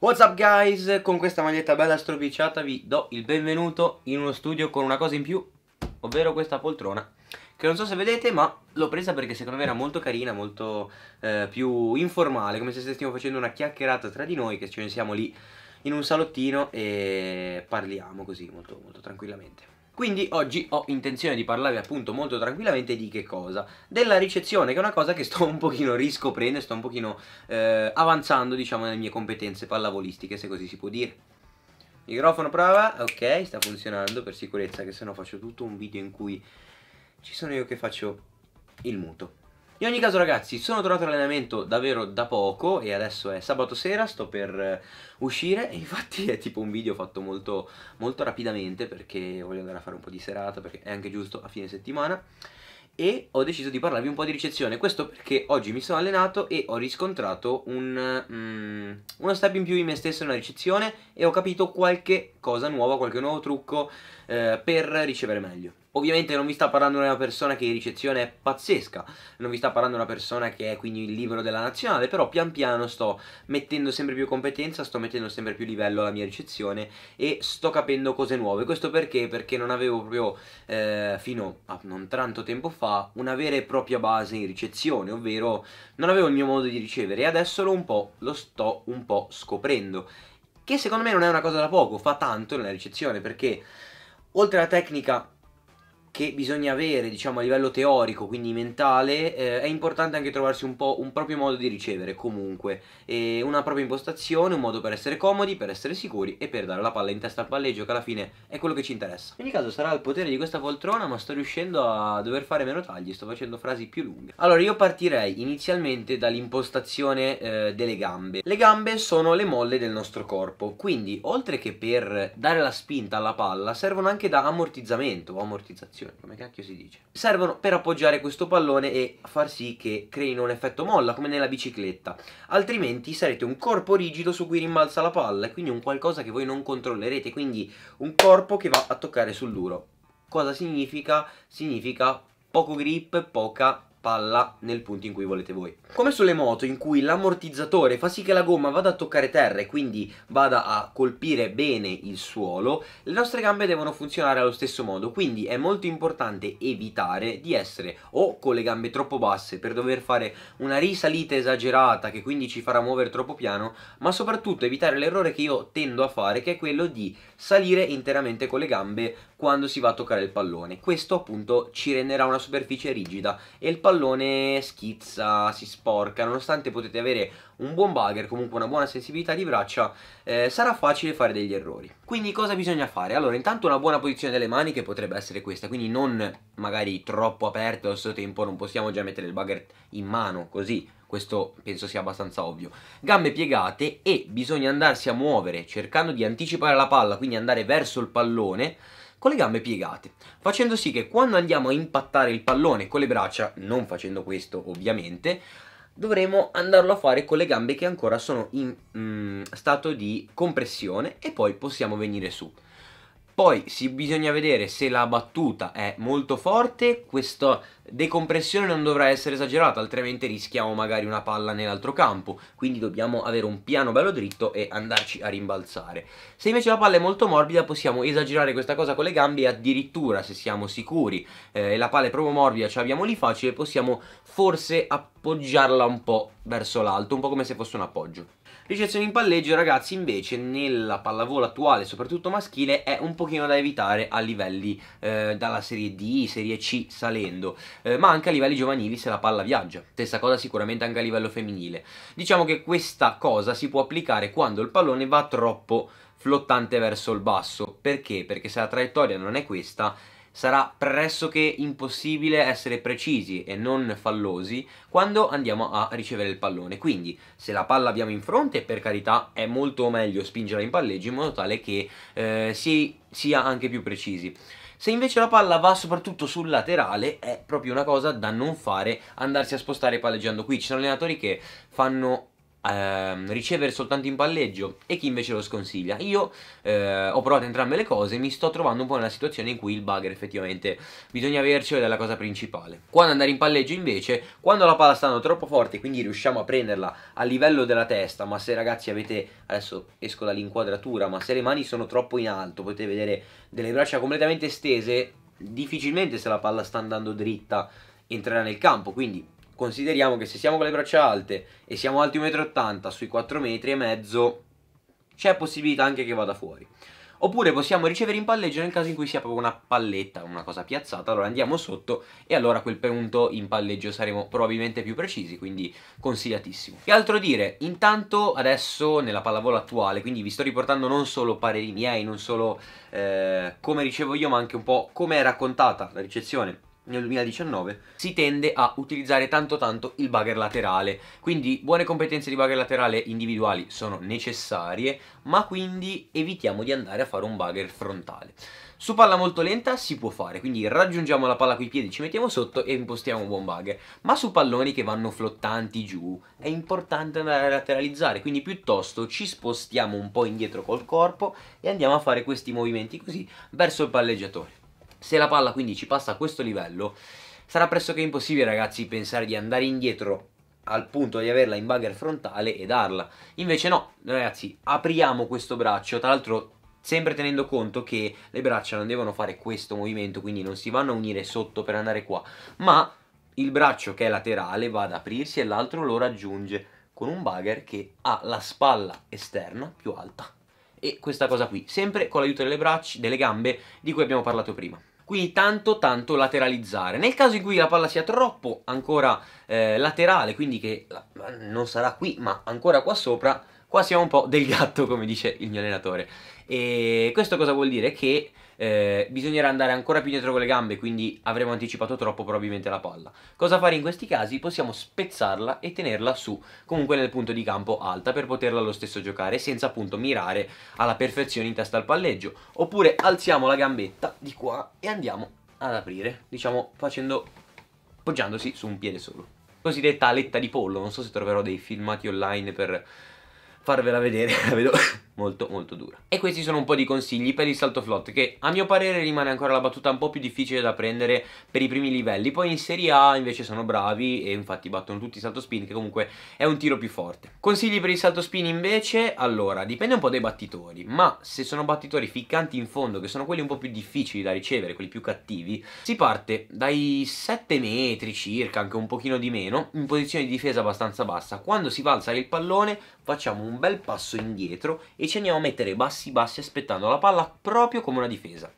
What's up guys? Con questa maglietta bella stropicciata vi do il benvenuto in uno studio con una cosa in più Ovvero questa poltrona Che non so se vedete ma l'ho presa perché secondo me era molto carina, molto eh, più informale Come se stessimo facendo una chiacchierata tra di noi che ce ne siamo lì in un salottino e parliamo così molto, molto tranquillamente quindi oggi ho intenzione di parlarvi appunto molto tranquillamente di che cosa? Della ricezione, che è una cosa che sto un pochino riscoprendo sto un pochino eh, avanzando diciamo nelle mie competenze pallavolistiche, se così si può dire. Microfono prova, ok, sta funzionando per sicurezza, che se no faccio tutto un video in cui ci sono io che faccio il muto. In ogni caso ragazzi, sono tornato all'allenamento davvero da poco e adesso è sabato sera, sto per eh, uscire e infatti è tipo un video fatto molto, molto rapidamente perché voglio andare a fare un po' di serata perché è anche giusto a fine settimana e ho deciso di parlarvi un po' di ricezione, questo perché oggi mi sono allenato e ho riscontrato un, mm, uno step in più in me stesso nella ricezione e ho capito qualche cosa nuova, qualche nuovo trucco eh, per ricevere meglio. Ovviamente non vi sta parlando una persona che in ricezione è pazzesca, non vi sta parlando una persona che è quindi il libro della nazionale, però pian piano sto mettendo sempre più competenza, sto mettendo sempre più livello alla mia ricezione e sto capendo cose nuove. Questo perché? Perché non avevo proprio eh, fino a non tanto tempo fa una vera e propria base in ricezione, ovvero non avevo il mio modo di ricevere e adesso lo, un po', lo sto un po' scoprendo. Che secondo me non è una cosa da poco, fa tanto nella ricezione perché oltre alla tecnica che bisogna avere, diciamo, a livello teorico, quindi mentale, eh, è importante anche trovarsi un po' un proprio modo di ricevere, comunque, e una propria impostazione, un modo per essere comodi, per essere sicuri e per dare la palla in testa al palleggio, che alla fine è quello che ci interessa. In ogni caso sarà il potere di questa poltrona, ma sto riuscendo a dover fare meno tagli, sto facendo frasi più lunghe. Allora, io partirei inizialmente dall'impostazione eh, delle gambe. Le gambe sono le molle del nostro corpo, quindi oltre che per dare la spinta alla palla, servono anche da ammortizzamento o ammortizzazione traction, come cacchio si dice, servono per appoggiare questo pallone e far sì che creino un effetto molla, come nella bicicletta. Altrimenti sarete un corpo rigido su cui rimbalza la palla, e quindi un qualcosa che voi non controllerete, quindi un corpo che va a toccare sul duro. Cosa significa? Significa poco grip, poca palla nel punto in cui volete voi. Come sulle moto in cui l'ammortizzatore fa sì che la gomma vada a toccare terra e quindi vada a colpire bene il suolo, le nostre gambe devono funzionare allo stesso modo, quindi è molto importante evitare di essere o con le gambe troppo basse per dover fare una risalita esagerata che quindi ci farà muovere troppo piano, ma soprattutto evitare l'errore che io tendo a fare che è quello di salire interamente con le gambe quando si va a toccare il pallone. Questo appunto ci renderà una superficie rigida e il pallone schizza, si sporca, nonostante potete avere un buon bugger, comunque una buona sensibilità di braccia, eh, sarà facile fare degli errori. Quindi cosa bisogna fare? Allora, intanto una buona posizione delle mani che potrebbe essere questa, quindi non magari troppo aperte allo stesso tempo, non possiamo già mettere il bugger in mano così, questo penso sia abbastanza ovvio. Gambe piegate e bisogna andarsi a muovere cercando di anticipare la palla, quindi andare verso il pallone con le gambe piegate, facendo sì che quando andiamo a impattare il pallone con le braccia, non facendo questo ovviamente, dovremo andarlo a fare con le gambe che ancora sono in mm, stato di compressione e poi possiamo venire su. Poi si, bisogna vedere se la battuta è molto forte, questa decompressione non dovrà essere esagerata, altrimenti rischiamo magari una palla nell'altro campo, quindi dobbiamo avere un piano bello dritto e andarci a rimbalzare. Se invece la palla è molto morbida possiamo esagerare questa cosa con le gambe e addirittura se siamo sicuri eh, e eh, la palla è proprio morbida, ce l'abbiamo lì facile, possiamo forse appoggiarla un po' verso l'alto, un po' come se fosse un appoggio. Ricezione in palleggio ragazzi invece nella pallavolo attuale soprattutto maschile è un pochino da evitare a livelli eh, dalla serie D, serie C salendo eh, ma anche a livelli giovanili se la palla viaggia stessa cosa sicuramente anche a livello femminile diciamo che questa cosa si può applicare quando il pallone va troppo flottante verso il basso perché? perché se la traiettoria non è questa sarà pressoché impossibile essere precisi e non fallosi quando andiamo a ricevere il pallone. Quindi se la palla abbiamo in fronte, per carità, è molto meglio spingerla in palleggio in modo tale che eh, si sia anche più precisi. Se invece la palla va soprattutto sul laterale è proprio una cosa da non fare, andarsi a spostare palleggiando qui. Ci sono allenatori che fanno ehm, ricevere soltanto in palleggio e chi invece lo sconsiglia. Io eh, ho provato entrambe le cose, mi sto trovando un po' nella situazione in cui il bugger effettivamente bisogna avercelo ed è la cosa principale. Quando andare in palleggio invece, quando la palla stanno troppo forte quindi riusciamo a prenderla a livello della testa, ma se ragazzi avete, adesso esco dall'inquadratura, ma se le mani sono troppo in alto, potete vedere delle braccia completamente stese, difficilmente se la palla sta andando dritta entrerà nel campo, quindi consideriamo che se siamo con le braccia alte e siamo alti 1,80 m sui 4,5 m, c'è possibilità anche che vada fuori. Oppure possiamo ricevere in palleggio nel caso in cui sia proprio una palletta, una cosa piazzata, allora andiamo sotto e allora a quel punto in palleggio saremo probabilmente più precisi, quindi consigliatissimo. Che altro dire? Intanto adesso nella pallavolo attuale, quindi vi sto riportando non solo pareri miei, non solo eh, come ricevo io, ma anche un po' come è raccontata la ricezione nel 2019 si tende a utilizzare tanto tanto il bugger laterale quindi buone competenze di bugger laterale individuali sono necessarie ma quindi evitiamo di andare a fare un bugger frontale su palla molto lenta si può fare, quindi raggiungiamo la palla con i piedi, ci mettiamo sotto e impostiamo un buon bugger. Ma su palloni che vanno flottanti giù è importante andare a lateralizzare, quindi piuttosto ci spostiamo un po' indietro col corpo e andiamo a fare questi movimenti così verso il palleggiatore. Se la palla quindi ci passa a questo livello, sarà pressoché impossibile ragazzi pensare di andare indietro al punto di averla in bugger frontale e darla. Invece no, ragazzi, apriamo questo braccio, tra l'altro sempre tenendo conto che le braccia non devono fare questo movimento, quindi non si vanno a unire sotto per andare qua, ma il braccio che è laterale va ad aprirsi e l'altro lo raggiunge con un bugger che ha la spalla esterna più alta. E questa cosa qui, sempre con l'aiuto delle, braccia, delle gambe di cui abbiamo parlato prima quindi tanto tanto lateralizzare. Nel caso in cui la palla sia troppo ancora eh, laterale, quindi che la, non sarà qui ma ancora qua sopra, qua siamo un po' del gatto come dice il mio allenatore. E questo cosa vuol dire? Che eh, bisognerà andare ancora più dietro con le gambe, quindi avremo anticipato troppo probabilmente la palla. Cosa fare in questi casi? Possiamo spezzarla e tenerla su, comunque nel punto di campo alta, per poterla lo stesso giocare senza appunto mirare alla perfezione in testa al palleggio. Oppure alziamo la gambetta di qua e andiamo ad aprire, diciamo facendo, poggiandosi su un piede solo. Cosiddetta aletta di pollo, non so se troverò dei filmati online per farvela vedere, la vedo molto molto dura. E questi sono un po' di consigli per il salto flot che a mio parere rimane ancora la battuta un po' più difficile da prendere per i primi livelli, poi in Serie A invece sono bravi e infatti battono tutti i salto spin che comunque è un tiro più forte. Consigli per il salto spin invece, allora dipende un po' dai battitori, ma se sono battitori ficcanti in fondo che sono quelli un po' più difficili da ricevere, quelli più cattivi, si parte dai 7 metri circa, anche un pochino di meno, in posizione di difesa abbastanza bassa, quando si va a alzare il pallone facciamo un bel passo indietro e ci andiamo a mettere bassi bassi aspettando la palla proprio come una difesa.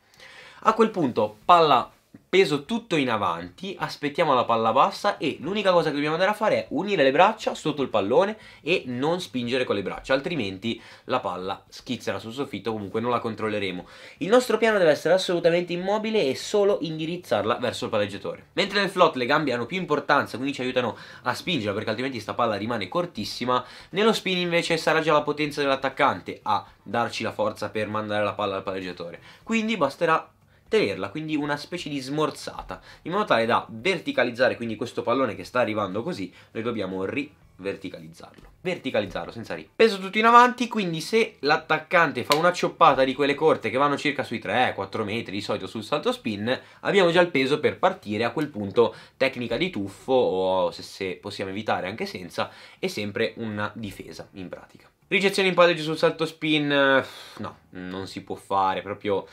A quel punto palla peso tutto in avanti, aspettiamo la palla bassa e l'unica cosa che dobbiamo andare a fare è unire le braccia sotto il pallone e non spingere con le braccia, altrimenti la palla schizzerà sul soffitto, comunque non la controlleremo. Il nostro piano deve essere assolutamente immobile e solo indirizzarla verso il palleggiatore. Mentre nel flot le gambe hanno più importanza, quindi ci aiutano a spingerla perché altrimenti sta palla rimane cortissima, nello spin invece sarà già la potenza dell'attaccante a darci la forza per mandare la palla al palleggiatore. Quindi basterà tenerla, quindi una specie di smorzata, in modo tale da verticalizzare quindi questo pallone che sta arrivando così, noi dobbiamo ri verticalizzarlo verticalizzarlo senza ri peso tutto in avanti quindi se l'attaccante fa una cioppata di quelle corte che vanno circa sui 3-4 metri di solito sul salto spin abbiamo già il peso per partire a quel punto tecnica di tuffo o se, se possiamo evitare anche senza e sempre una difesa in pratica ricezione in palleggio sul salto spin no non si può fare proprio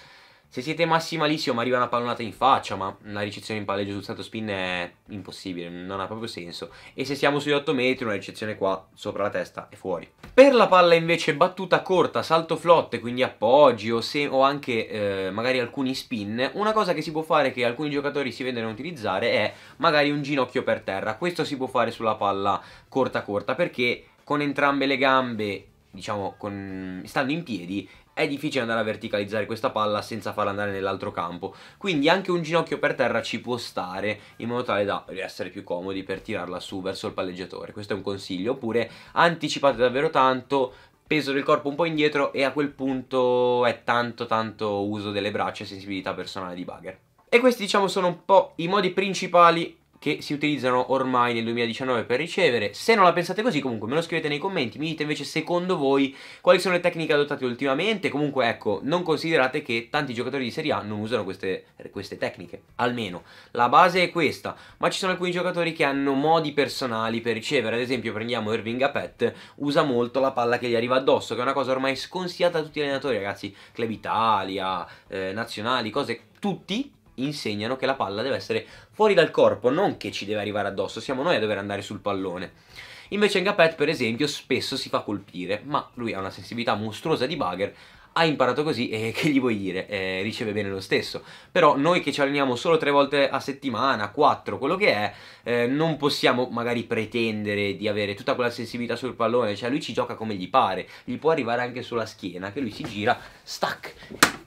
se siete massimalissimo ma arriva una pallonata in faccia, ma una ricezione in palleggio sul stato spin è impossibile, non ha proprio senso. E se siamo sugli 8 metri, una ricezione qua sopra la testa è fuori. Per la palla invece battuta corta, salto flotte, quindi appoggi o, o anche eh, magari alcuni spin, una cosa che si può fare che alcuni giocatori si vedono utilizzare è magari un ginocchio per terra. Questo si può fare sulla palla corta corta perché con entrambe le gambe diciamo, con, stando in piedi, è difficile andare a verticalizzare questa palla senza farla andare nell'altro campo, quindi anche un ginocchio per terra ci può stare in modo tale da essere più comodi per tirarla su verso il palleggiatore, questo è un consiglio, oppure anticipate davvero tanto, peso del corpo un po' indietro e a quel punto è tanto tanto uso delle braccia e sensibilità personale di Bagger. E questi diciamo sono un po' i modi principali che si utilizzano ormai nel 2019 per ricevere. Se non la pensate così, comunque me lo scrivete nei commenti, mi dite invece secondo voi quali sono le tecniche adottate ultimamente. Comunque ecco, non considerate che tanti giocatori di Serie A non usano queste, queste tecniche, almeno. La base è questa, ma ci sono alcuni giocatori che hanno modi personali per ricevere. Ad esempio prendiamo Irving Apet, usa molto la palla che gli arriva addosso, che è una cosa ormai sconsigliata da tutti gli allenatori, ragazzi. Club Italia, eh, nazionali, cose... Tutti insegnano che la palla deve essere fuori dal corpo, non che ci deve arrivare addosso, siamo noi a dover andare sul pallone. Invece Engapet, per esempio, spesso si fa colpire, ma lui ha una sensibilità mostruosa di bugger, ha imparato così e che gli vuoi dire, eh, riceve bene lo stesso. Però noi che ci alleniamo solo tre volte a settimana, quattro, quello che è, eh, non possiamo magari pretendere di avere tutta quella sensibilità sul pallone, cioè lui ci gioca come gli pare, gli può arrivare anche sulla schiena, che lui si gira, stack,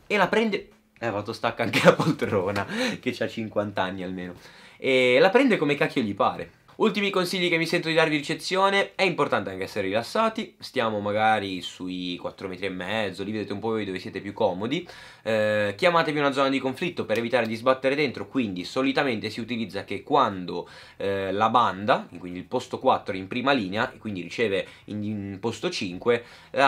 e la prende eh, vado stacca anche la poltrona, che ha 50 anni almeno. E la prende come cacchio gli pare. Ultimi consigli che mi sento di darvi di ricezione, è importante anche essere rilassati, stiamo magari sui 4 metri e mezzo, lì vedete un po' voi dove siete più comodi, eh, chiamatevi una zona di conflitto per evitare di sbattere dentro, quindi solitamente si utilizza che quando eh, la banda, quindi il posto 4 in prima linea, quindi riceve in, in posto 5, eh,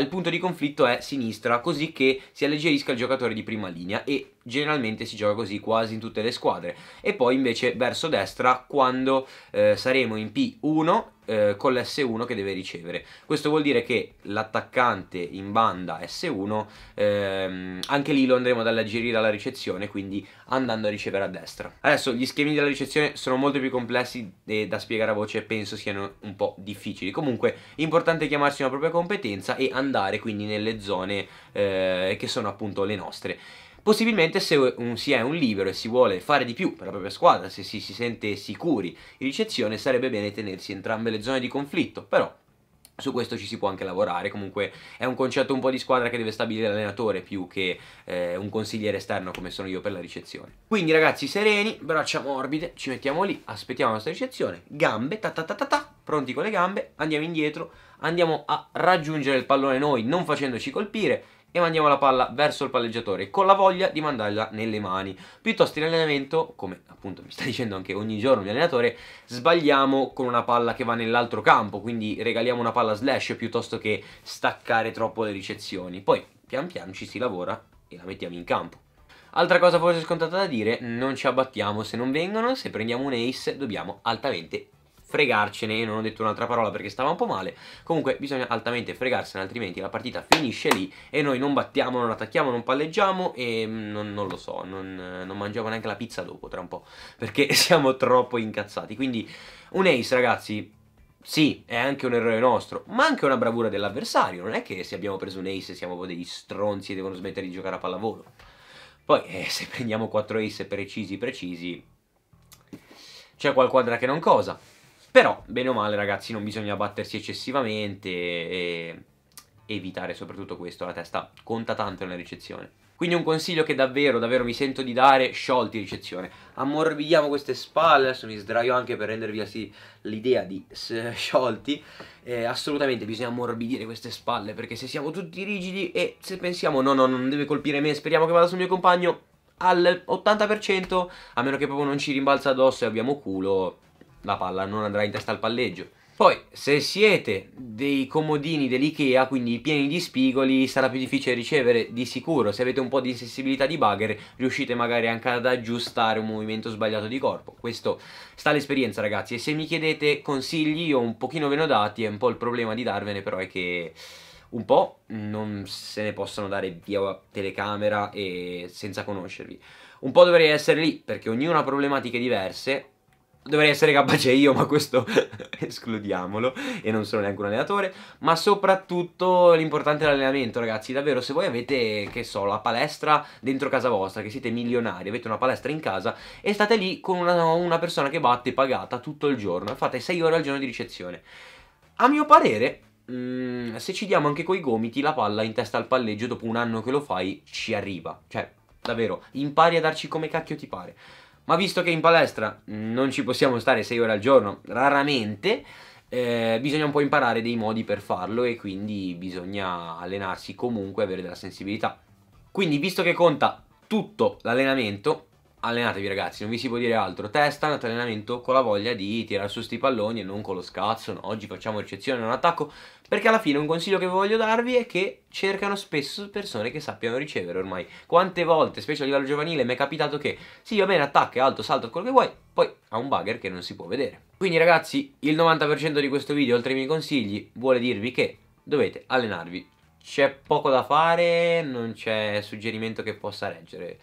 il punto di conflitto è sinistra, così che si alleggerisca il giocatore di prima linea e generalmente si gioca così quasi in tutte le squadre e poi invece verso destra quando eh, saremo in P1 eh, con l'S1 che deve ricevere questo vuol dire che l'attaccante in banda S1 ehm, anche lì lo andremo ad alleggerire alla ricezione quindi andando a ricevere a destra adesso gli schemi della ricezione sono molto più complessi e da spiegare a voce penso siano un po' difficili comunque è importante chiamarsi una propria competenza e andare quindi nelle zone eh, che sono appunto le nostre Possibilmente se un, si è un libero e si vuole fare di più per la propria squadra, se si, si sente sicuri in ricezione, sarebbe bene tenersi entrambe le zone di conflitto, però su questo ci si può anche lavorare, comunque è un concetto un po' di squadra che deve stabilire l'allenatore più che eh, un consigliere esterno come sono io per la ricezione. Quindi ragazzi sereni, braccia morbide, ci mettiamo lì, aspettiamo la nostra ricezione, gambe, ta ta ta ta ta, pronti con le gambe, andiamo indietro, andiamo a raggiungere il pallone noi non facendoci colpire, e mandiamo la palla verso il palleggiatore con la voglia di mandarla nelle mani. Piuttosto in allenamento, come appunto mi sta dicendo anche ogni giorno l'allenatore, sbagliamo con una palla che va nell'altro campo, quindi regaliamo una palla slash piuttosto che staccare troppo le ricezioni. Poi pian piano ci si lavora e la mettiamo in campo. Altra cosa forse scontata da dire, non ci abbattiamo se non vengono, se prendiamo un ace dobbiamo altamente fregarcene e non ho detto un'altra parola perché stava un po' male. Comunque bisogna altamente fregarsene, altrimenti la partita finisce lì e noi non battiamo, non attacchiamo, non palleggiamo e mm, non, non lo so, non, non mangiamo neanche la pizza dopo tra un po' perché siamo troppo incazzati. Quindi un ace ragazzi, sì, è anche un errore nostro, ma anche una bravura dell'avversario. Non è che se abbiamo preso un ace siamo degli stronzi e devono smettere di giocare a pallavolo. Poi, eh, se prendiamo 4 ace precisi precisi, c'è qual quadra che non cosa. Però, bene o male, ragazzi, non bisogna battersi eccessivamente e evitare soprattutto questo, la testa conta tanto nella ricezione. Quindi un consiglio che davvero, davvero mi sento di dare, sciolti ricezione. Ammorbidiamo queste spalle, adesso mi sdraio anche per rendervi sì, l'idea di sciolti. Eh, assolutamente bisogna ammorbidire queste spalle perché se siamo tutti rigidi e se pensiamo no, no, non deve colpire me, speriamo che vada sul mio compagno, al 80%, a meno che proprio non ci rimbalza addosso e abbiamo culo, la palla non andrà in testa al palleggio. Poi, se siete dei comodini dell'IKEA, quindi pieni di spigoli, sarà più difficile ricevere di sicuro. Se avete un po' di sensibilità di bugger, riuscite magari anche ad aggiustare un movimento sbagliato di corpo. Questo sta all'esperienza, ragazzi. E se mi chiedete consigli, io un pochino ve ne ho dati, è un po' il problema di darvene, però è che un po' non se ne possono dare via telecamera e senza conoscervi. Un po' dovrei essere lì, perché ognuno ha problematiche diverse, dovrei essere capace io, ma questo escludiamolo e non sono neanche un allenatore, ma soprattutto l'importante è l'allenamento, ragazzi, davvero se voi avete, che so, la palestra dentro casa vostra, che siete milionari, avete una palestra in casa e state lì con una, una persona che batte pagata tutto il giorno, fate 6 ore al giorno di ricezione. A mio parere, mh, mm, se ci diamo anche coi gomiti la palla in testa al palleggio dopo un anno che lo fai, ci arriva, cioè, davvero, impari a darci come cacchio ti pare. Ma visto che in palestra non ci possiamo stare 6 ore al giorno, raramente, eh, bisogna un po' imparare dei modi per farlo e quindi bisogna allenarsi comunque, avere della sensibilità. Quindi visto che conta tutto l'allenamento, allenatevi ragazzi, non vi si può dire altro. Testa andate allenamento con la voglia di tirare su sti palloni e non con lo scazzo. No? Oggi facciamo eccezione, non attacco. Perché alla fine un consiglio che voglio darvi è che cercano spesso persone che sappiano ricevere ormai. Quante volte, specie a livello giovanile, mi è capitato che sì, va bene, attacca, alto, salto, quello che vuoi, poi ha un bugger che non si può vedere. Quindi ragazzi, il 90% di questo video, oltre ai miei consigli, vuole dirvi che dovete allenarvi. C'è poco da fare, non c'è suggerimento che possa reggere.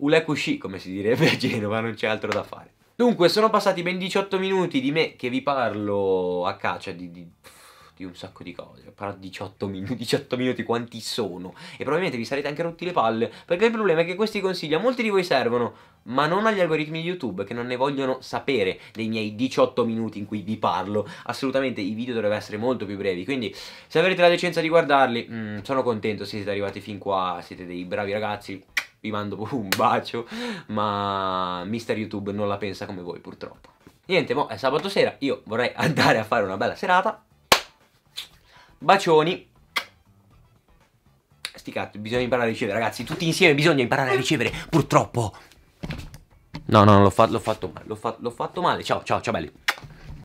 Ulecushi, come si direbbe a Genova, non c'è altro da fare. Dunque, sono passati ben 18 minuti di me che vi parlo a caccia cioè di, di un sacco di cose. Ho parlato 18 minuti, 18 minuti quanti sono. E probabilmente vi sarete anche rotti le palle, perché il problema è che questi consigli a molti di voi servono, ma non agli algoritmi di YouTube che non ne vogliono sapere dei miei 18 minuti in cui vi parlo. Assolutamente i video dovrebbero essere molto più brevi, quindi se avrete la decenza di guardarli, mh, mm, sono contento se siete arrivati fin qua, siete dei bravi ragazzi vi mando un bacio, ma mister YouTube non la pensa come voi purtroppo. Niente, mo è sabato sera, io vorrei andare a fare una bella serata. Bacioni. Sti cazzo, bisogna imparare a ricevere, ragazzi, tutti insieme bisogna imparare a ricevere, purtroppo. No, no, l'ho fa fatto male, l'ho fa fatto male. Ciao, ciao, ciao belli.